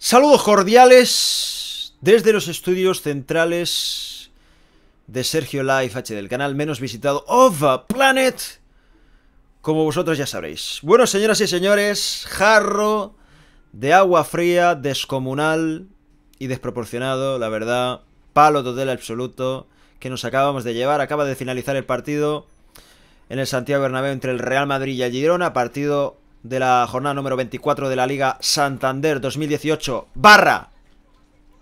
Saludos cordiales desde los estudios centrales de Sergio Life H del canal menos visitado of planet, como vosotros ya sabréis. Bueno, señoras y señores, jarro de agua fría, descomunal y desproporcionado, la verdad, palo total absoluto que nos acabamos de llevar. Acaba de finalizar el partido en el Santiago Bernabéu entre el Real Madrid y el Girona, partido de la jornada número 24 de la Liga Santander 2018 barra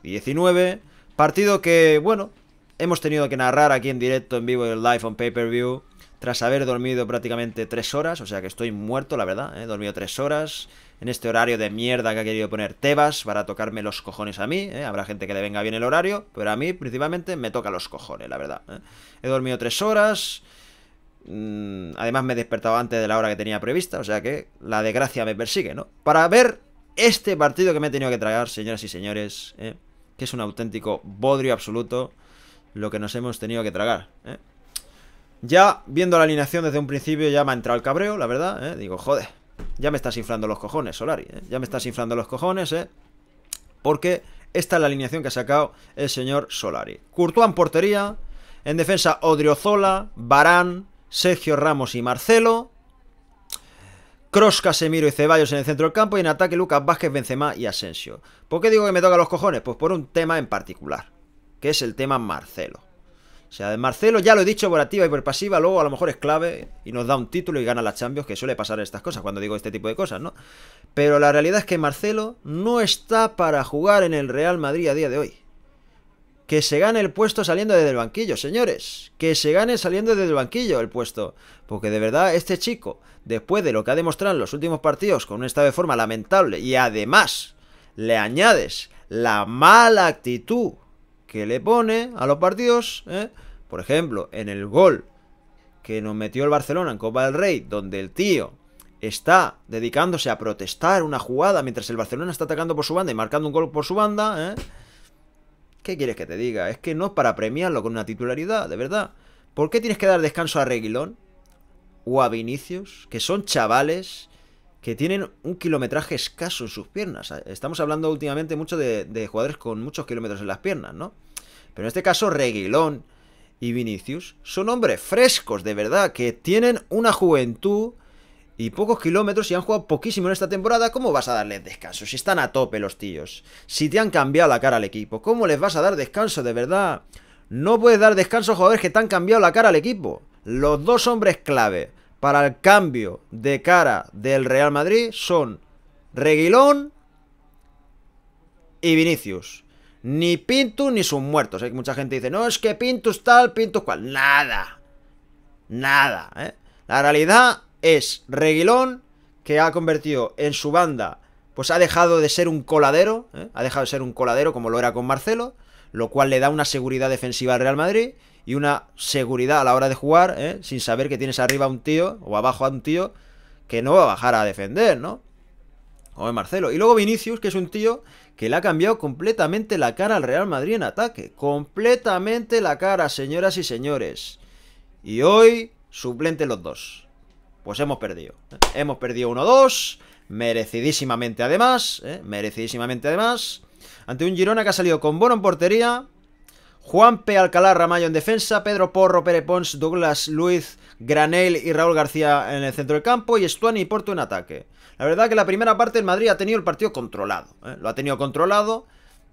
19. Partido que, bueno, hemos tenido que narrar aquí en directo, en vivo, en live, on pay-per-view, tras haber dormido prácticamente 3 horas, o sea que estoy muerto, la verdad, ¿eh? he dormido 3 horas, en este horario de mierda que ha querido poner Tebas para tocarme los cojones a mí, ¿eh? habrá gente que le venga bien el horario, pero a mí principalmente me toca los cojones, la verdad. ¿eh? He dormido 3 horas, Mm, además me despertaba antes de la hora que tenía prevista, o sea que la desgracia me persigue, ¿no? Para ver este partido que me he tenido que tragar, señoras y señores, ¿eh? que es un auténtico bodrio absoluto lo que nos hemos tenido que tragar. ¿eh? Ya viendo la alineación desde un principio ya me ha entrado el cabreo, la verdad. ¿eh? Digo, joder, ya me estás inflando los cojones, Solari. ¿eh? Ya me estás inflando los cojones, ¿eh? Porque esta es la alineación que ha sacado el señor Solari. Courtois en portería, en defensa Odriozola, Barán, Sergio Ramos y Marcelo. Cross, Casemiro y Ceballos en el centro del campo. Y en ataque Lucas Vázquez, Benzema y Asensio. ¿Por qué digo que me toca los cojones? Pues por un tema en particular. Que es el tema Marcelo. O sea, de Marcelo ya lo he dicho por activa y por pasiva, luego a lo mejor es clave y nos da un título y gana las Champions, que suele pasar estas cosas cuando digo este tipo de cosas, ¿no? Pero la realidad es que Marcelo no está para jugar en el Real Madrid a día de hoy. Que se gane el puesto saliendo desde el banquillo, señores. Que se gane saliendo desde el banquillo el puesto. Porque de verdad este chico, después de lo que ha demostrado en los últimos partidos con un estado de forma lamentable y además le añades la mala actitud que le pone a los partidos, ¿eh? por ejemplo, en el gol que nos metió el Barcelona en Copa del Rey, donde el tío está dedicándose a protestar una jugada mientras el Barcelona está atacando por su banda y marcando un gol por su banda, ¿eh? ¿Qué quieres que te diga? Es que no es para premiarlo con una titularidad, de verdad. ¿Por qué tienes que dar descanso a Reguilón? O a Vinicius, que son chavales que tienen un kilometraje escaso en sus piernas. Estamos hablando últimamente mucho de, de jugadores con muchos kilómetros en las piernas, ¿no? Pero en este caso, Reguilón y Vinicius son hombres frescos, de verdad, que tienen una juventud y pocos kilómetros y han jugado poquísimo en esta temporada, ¿cómo vas a darles descanso? Si están a tope los tíos, si te han cambiado la cara al equipo, ¿cómo les vas a dar descanso de verdad? No puedes dar descanso a jugadores que te han cambiado la cara al equipo. Los dos hombres clave para el cambio de cara del Real Madrid son Reguilón y Vinicius. Ni Pintus ni sus muertos. Hay mucha gente dice, no, es que Pintus tal, Pintus cual. Nada. Nada. ¿eh? La realidad es Reguilón, que ha convertido en su banda, pues ha dejado de ser un coladero, ¿eh? ha dejado de ser un coladero como lo era con Marcelo, lo cual le da una seguridad defensiva al Real Madrid y una seguridad a la hora de jugar, ¿eh? sin saber que tienes arriba a un tío o abajo a un tío que no va a bajar a defender, ¿no? O es Marcelo. Y luego Vinicius, que es un tío que le ha cambiado completamente la cara al Real Madrid en ataque. Completamente la cara, señoras y señores. Y hoy, suplente los dos pues hemos perdido. Hemos perdido 1-2, merecidísimamente además, ¿eh? merecidísimamente además. Ante un Girona que ha salido con Bono en portería, Juanpe, Alcalá, Ramayo en defensa, Pedro Porro, Pere Pons, Douglas, Luis, Granel y Raúl García en el centro del campo y Stuani y Porto en ataque. La verdad que la primera parte en Madrid ha tenido el partido controlado, ¿eh? lo ha tenido controlado,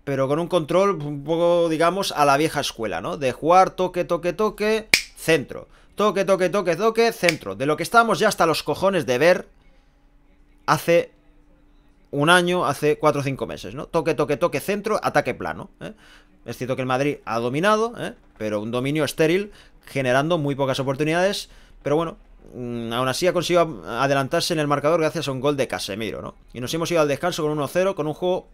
pero con un control un poco, digamos, a la vieja escuela, ¿no? De jugar toque, toque, toque, centro. Toque, toque, toque, toque, centro. De lo que estábamos ya hasta los cojones de ver hace un año, hace 4 o 5 meses, ¿no? Toque, toque, toque, centro, ataque plano. ¿eh? Es cierto que el Madrid ha dominado, ¿eh? pero un dominio estéril, generando muy pocas oportunidades. Pero bueno, mm, aún así ha conseguido adelantarse en el marcador gracias a un gol de Casemiro, ¿no? Y nos hemos ido al descanso con 1-0, con un juego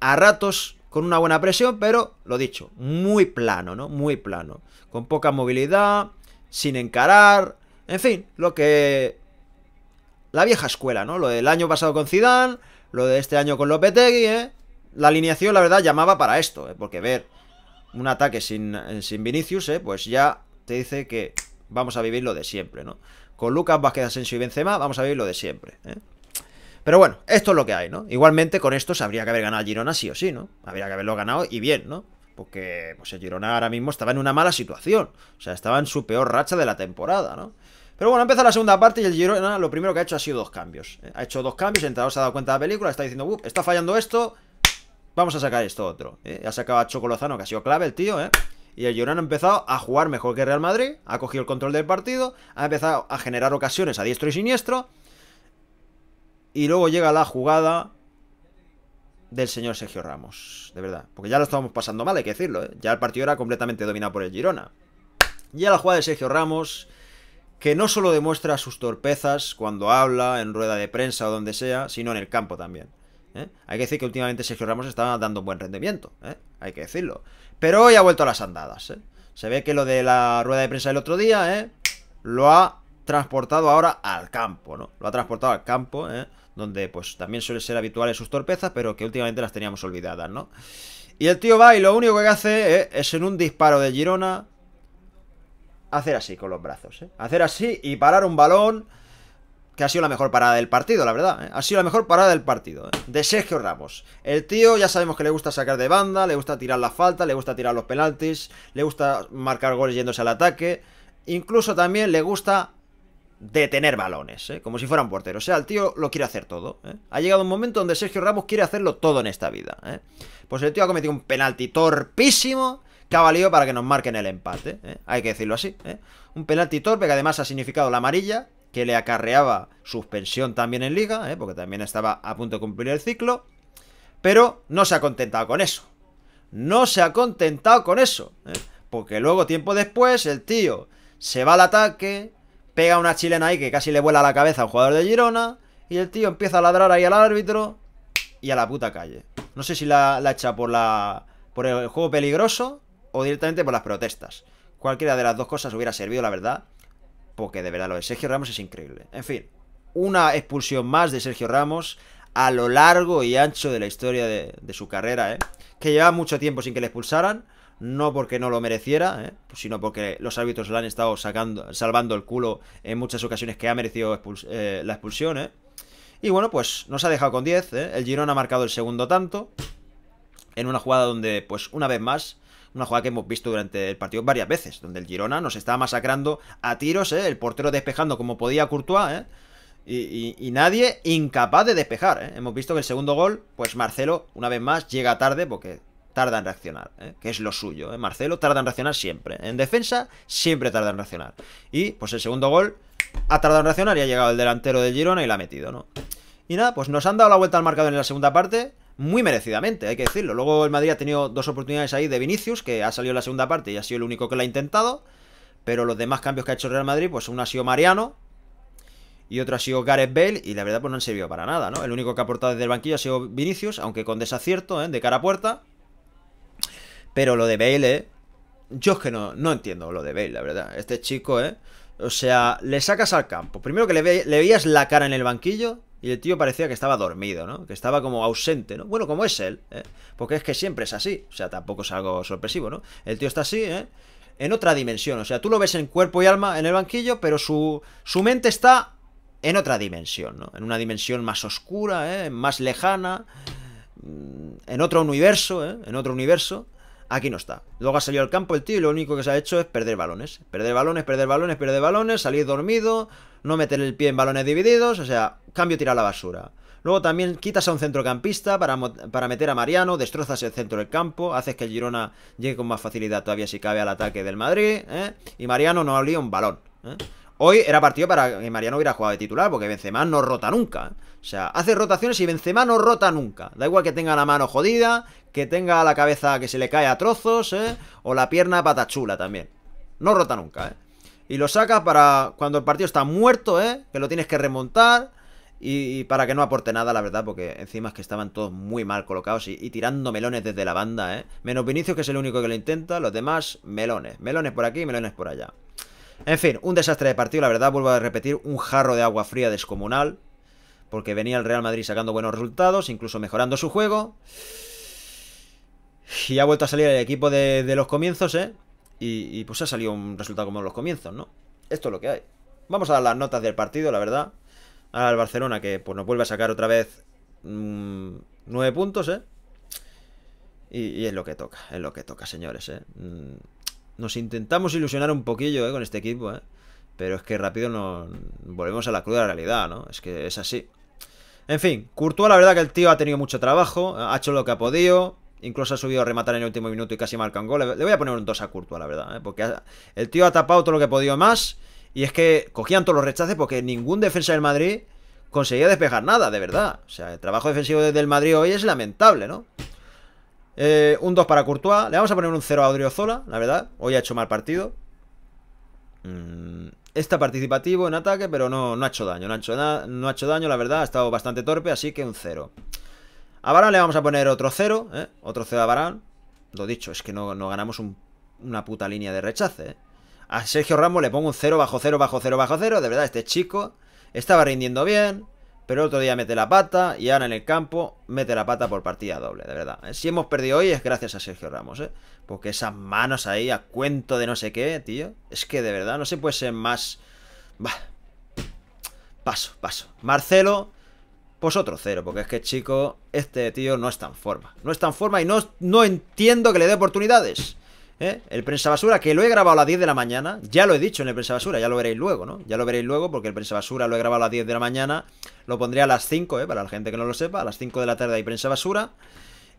a ratos con una buena presión, pero lo dicho, muy plano, ¿no? Muy plano. Con poca movilidad, sin encarar, en fin, lo que la vieja escuela, ¿no? Lo del año pasado con Zidane, lo de este año con Lopetegui, ¿eh? La alineación, la verdad, llamaba para esto, ¿eh? Porque ver un ataque sin, eh, sin Vinicius, ¿eh? Pues ya te dice que vamos a vivir lo de siempre, ¿no? Con Lucas, Vázquez, Asensio y Benzema vamos a vivir lo de siempre, ¿eh? Pero bueno, esto es lo que hay, ¿no? Igualmente con esto habría que haber ganado Girona sí o sí, ¿no? Habría que haberlo ganado y bien, ¿no? Porque pues, el Girona ahora mismo estaba en una mala situación. O sea, estaba en su peor racha de la temporada, ¿no? Pero bueno, empieza la segunda parte y el Girona lo primero que ha hecho ha sido dos cambios. ¿eh? Ha hecho dos cambios, el entrenador se ha dado cuenta de la película, está diciendo, está fallando esto, vamos a sacar esto otro. ¿eh? Ha sacado a Chocolozano, que ha sido clave el tío, ¿eh? Y el Girona ha empezado a jugar mejor que Real Madrid, ha cogido el control del partido, ha empezado a generar ocasiones a diestro y siniestro. Y luego llega la jugada del señor Sergio Ramos, de verdad. Porque ya lo estábamos pasando mal, hay que decirlo, ¿eh? Ya el partido era completamente dominado por el Girona. Y a la jugada de Sergio Ramos, que no solo demuestra sus torpezas cuando habla en rueda de prensa o donde sea, sino en el campo también. ¿eh? Hay que decir que últimamente Sergio Ramos estaba dando un buen rendimiento, ¿eh? hay que decirlo. Pero hoy ha vuelto a las andadas. ¿eh? Se ve que lo de la rueda de prensa del otro día ¿eh? lo ha transportado ahora al campo, ¿no? Lo ha transportado al campo, ¿eh? donde pues también suele ser habituales sus torpezas, pero que últimamente las teníamos olvidadas, ¿no? Y el tío va y lo único que hace eh, es en un disparo de Girona hacer así con los brazos, ¿eh? Hacer así y parar un balón que ha sido la mejor parada del partido, la verdad. ¿eh? Ha sido la mejor parada del partido. ¿eh? De Sergio Ramos. El tío ya sabemos que le gusta sacar de banda, le gusta tirar la falta, le gusta tirar los penaltis, le gusta marcar goles yéndose al ataque. Incluso también le gusta de tener balones, ¿eh? como si un portero O sea, el tío lo quiere hacer todo. ¿eh? Ha llegado un momento donde Sergio Ramos quiere hacerlo todo en esta vida. ¿eh? Pues el tío ha cometido un penalti torpísimo que ha para que nos marquen el empate. Hay que decirlo así. Un penalti torpe que además ha significado la amarilla, que le acarreaba suspensión también en liga, porque también estaba a punto de cumplir el ciclo. Pero no se ha contentado con eso. No se ha contentado con eso. Porque luego, tiempo después, el tío se va al ataque, pega una chilena ahí que casi le vuela la cabeza a un jugador de Girona. Y el tío empieza a ladrar ahí al árbitro y a la puta calle. No sé si la, la echa por la por el juego peligroso o directamente por las protestas. Cualquiera de las dos cosas hubiera servido, la verdad. Porque de verdad lo de Sergio Ramos es increíble. En fin, una expulsión más de Sergio Ramos a lo largo y ancho de la historia de, su carrera, ¿eh? Que lleva mucho tiempo sin que le expulsaran no porque no lo mereciera, ¿eh? pues sino porque los árbitros le han estado sacando, salvando el culo en muchas ocasiones que ha merecido eh, la expulsión. ¿eh? Y bueno, pues nos ha dejado con 10. El Girona ha marcado el segundo tanto en una jugada donde, pues una vez más, una jugada que hemos visto durante el partido varias veces, donde el Girona nos estaba masacrando a tiros, el portero despejando como podía Courtois, y, nadie incapaz de despejar. Hemos visto que el segundo gol, pues Marcelo, una vez más, llega tarde porque tarda en reaccionar, ¿eh? que es lo suyo. ¿eh? Marcelo tarda en reaccionar siempre. ¿eh? En defensa, siempre tarda en reaccionar. Y pues el segundo gol ha tardado en reaccionar y ha llegado el delantero de Girona y la ha metido, ¿no? Y nada, pues nos han dado la vuelta al marcador en la segunda parte. Muy merecidamente, hay que decirlo. Luego el Madrid ha tenido dos oportunidades ahí de Vinicius, que ha salido en la segunda parte y ha sido el único que la ha intentado. Pero los demás cambios que ha hecho Real Madrid, pues uno ha sido Mariano, y otro ha sido Gareth Bale y la verdad pues no han servido para nada, ¿no? El único que ha aportado desde el banquillo ha sido Vinicius, aunque con desacierto, ¿eh? de cara a puerta. Pero lo de Bale, yo es que no, no entiendo lo de Bale, la verdad. Este chico, ¿eh? O sea, le sacas al campo. Primero que le, veías la cara en el banquillo y el tío parecía que estaba dormido, ¿no? Que estaba como ausente, ¿no? Bueno, como es él, ¿eh? Porque es que siempre es así. O sea, tampoco es algo sorpresivo, ¿no? El tío está así, ¿eh? En otra dimensión. O sea, tú lo ves en cuerpo y alma en el banquillo, pero su, su mente está en otra dimensión, ¿no? En una dimensión más oscura, ¿eh? Más lejana. Mm, en otro universo, ¿eh? En otro universo aquí no está. Luego ha salido al campo el tío y lo único que se ha hecho es perder balones. Perder balones, perder balones, perder balones, salir dormido, no meter el pie en balones divididos, o sea, cambio tirar la basura. Luego también quitas a un centrocampista para, meter a Mariano, destrozas el centro del campo, haces que el Girona llegue con más facilidad todavía si cabe al ataque del Madrid, ¿eh? y Mariano no olido un balón. ¿eh? Hoy era partido para que Mariano hubiera jugado de titular, porque Benzema no rota nunca. O sea, hace rotaciones y Benzema no rota nunca. Da igual que tenga la mano jodida, que tenga la cabeza que se le cae a trozos, ¿eh? o la pierna patachula también. No rota nunca, ¿eh? Y lo sacas para cuando el partido está muerto, ¿eh? Que lo tienes que remontar. Y, para que no aporte nada, la verdad, porque encima es que estaban todos muy mal colocados y, tirando melones desde la banda, ¿eh? Menos Vinicius, que es el único que lo intenta, los demás melones. Melones por aquí, melones por allá. En fin, un desastre de partido, la verdad, vuelvo a repetir, un jarro de agua fría descomunal, porque venía el Real Madrid sacando buenos resultados, incluso mejorando su juego. Y ha vuelto a salir el equipo de, los comienzos, ¿eh? Y, pues ha salido un resultado como los comienzos, ¿no? Esto es lo que hay. Vamos a dar las notas del partido, la verdad. Al Barcelona, que pues nos vuelve a sacar otra vez mm, nueve puntos, ¿eh? Y, es lo que toca, es lo que toca, señores, ¿eh? Mm. Nos intentamos ilusionar un poquillo eh, con este equipo, eh. Pero es que rápido nos volvemos a la cruda realidad, ¿no? Es que es así. En fin, Courtois la verdad que el tío ha tenido mucho trabajo, ha hecho lo que ha podido, incluso ha subido a rematar en el último minuto y casi marca un gol. Le voy a poner un 2 a Courtois, la verdad, eh, porque el tío ha tapado todo lo que ha podido más y es que cogían todos los rechaces porque ningún defensa del Madrid conseguía despejar nada, de verdad. O sea, el trabajo defensivo del Madrid hoy es lamentable, ¿no? Eh, un 2 para Courtois. Le vamos a poner un 0 a Odriozola, la verdad. Hoy ha hecho mal partido. Mm, está participativo en ataque, pero no, ha hecho daño. No ha hecho, no ha hecho daño, la verdad. Ha estado bastante torpe, así que un 0. A Barán le vamos a poner otro 0, eh. Otro 0 a Barán. Lo dicho, es que no, ganamos una puta línea de rechace, eh. A Sergio Ramos le pongo un 0 bajo 0 bajo 0 bajo 0. De verdad, este chico estaba rindiendo bien. Pero otro día mete la pata y ahora en el campo mete la pata por partida doble, de verdad. Si hemos perdido hoy es gracias a Sergio Ramos, ¿eh? Porque esas manos ahí a cuento de no sé qué, tío. Es que de verdad no se puede ser más... va Paso, paso. Marcelo, pues otro cero, porque es que chico, este tío no está en forma. No está en forma y no, no entiendo que le dé oportunidades. ¿Eh? El prensa basura, que lo he grabado a las 10 de la mañana, ya lo he dicho en el prensa basura, ya lo veréis luego, ¿no? Ya lo veréis luego porque el prensa basura lo he grabado a las 10 de la mañana, lo pondré a las 5, ¿eh? Para la gente que no lo sepa, a las 5 de la tarde hay prensa basura.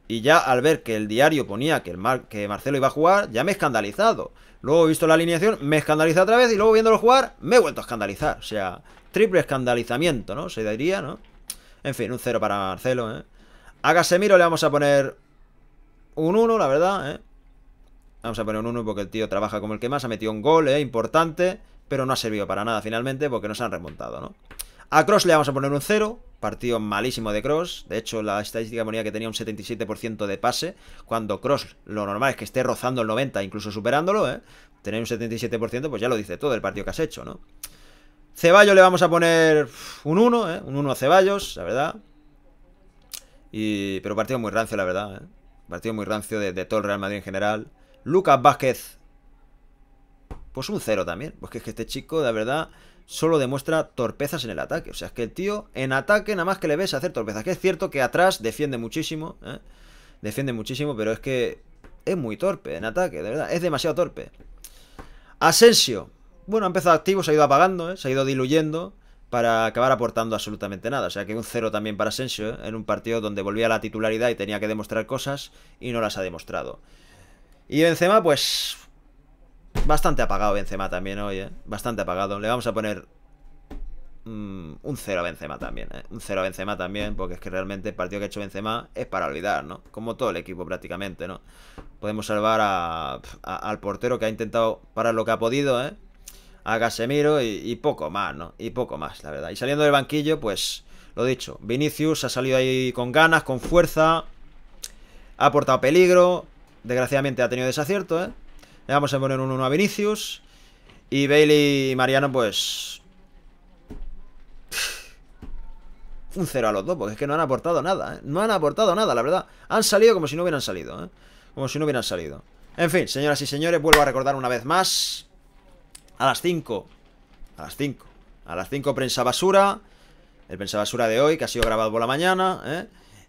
Y ya al ver que el diario ponía que, el que Marcelo iba a jugar, ya me he escandalizado. Luego he visto la alineación, me escandalizado otra vez y luego viéndolo jugar, me he vuelto a escandalizar. O sea, triple escandalizamiento, ¿no? Se diría, ¿no? En fin, un cero para Marcelo, ¿eh? A Casemiro le vamos a poner un 1, la verdad, ¿eh? Vamos a poner un 1 porque el tío trabaja como el que más. Ha metido un gol, ¿eh? Importante. Pero no ha servido para nada finalmente porque no se han remontado, ¿no? A Cross le vamos a poner un 0. Partido malísimo de Cross. De hecho, la estadística ponía que tenía un 77% de pase. Cuando Cross lo normal es que esté rozando el 90, incluso superándolo, ¿eh? Tener un 77%, pues ya lo dice todo el partido que has hecho, ¿no? Ceballos le vamos a poner un 1, ¿eh? Un 1 a Ceballos, la verdad. Pero partido muy rancio, la verdad, ¿eh? Partido muy rancio de todo el Real Madrid en general. Lucas Vázquez. Pues un cero también. porque que es que este chico, de verdad, solo demuestra torpezas en el ataque. O sea, es que el tío, en ataque, nada más que le ves hacer torpezas. Que es cierto que atrás defiende muchísimo. ¿eh? Defiende muchísimo, pero es que es muy torpe en ataque, de verdad. Es demasiado torpe. Asensio. Bueno, ha empezado activo, se ha ido apagando, ¿eh? se ha ido diluyendo para acabar aportando absolutamente nada. O sea que un cero también para Asensio ¿eh? en un partido donde volvía a la titularidad y tenía que demostrar cosas y no las ha demostrado. Y Benzema, pues... Bastante apagado Benzema también hoy, ¿eh? Bastante apagado. Le vamos a poner mm, un cero a Benzema también, ¿eh? Un cero a Benzema también, porque es que realmente el partido que ha hecho Benzema es para olvidar, ¿no? Como todo el equipo prácticamente, ¿no? Podemos salvar al portero que ha intentado parar lo que ha podido, ¿eh? A Casemiro y, y, poco más, ¿no? Y poco más, la verdad. Y saliendo del banquillo, pues, lo dicho, Vinicius ha salido ahí con ganas, con fuerza, ha aportado peligro, Desgraciadamente ha tenido desacierto, ¿eh? Le vamos a poner un 1 a Vinicius. Y Bailey y Mariano, pues... Un 0 a los dos, porque es que no han aportado nada, ¿eh? No han aportado nada, la verdad. Han salido como si no hubieran salido, ¿eh? Como si no hubieran salido. En fin, señoras y señores, vuelvo a recordar una vez más. A las 5. A las 5. A las 5 prensa basura. El prensa basura de hoy, que ha sido grabado por la mañana, ¿eh?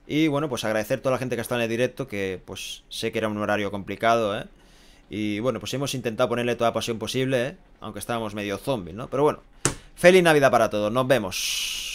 Y bueno, pues agradecer a toda la gente que está en el directo, que pues sé que era un horario complicado, ¿eh? Y bueno, pues hemos intentado ponerle toda la pasión posible, ¿eh? aunque estábamos medio zombies, ¿no? Pero bueno, feliz Navidad para todos, nos vemos.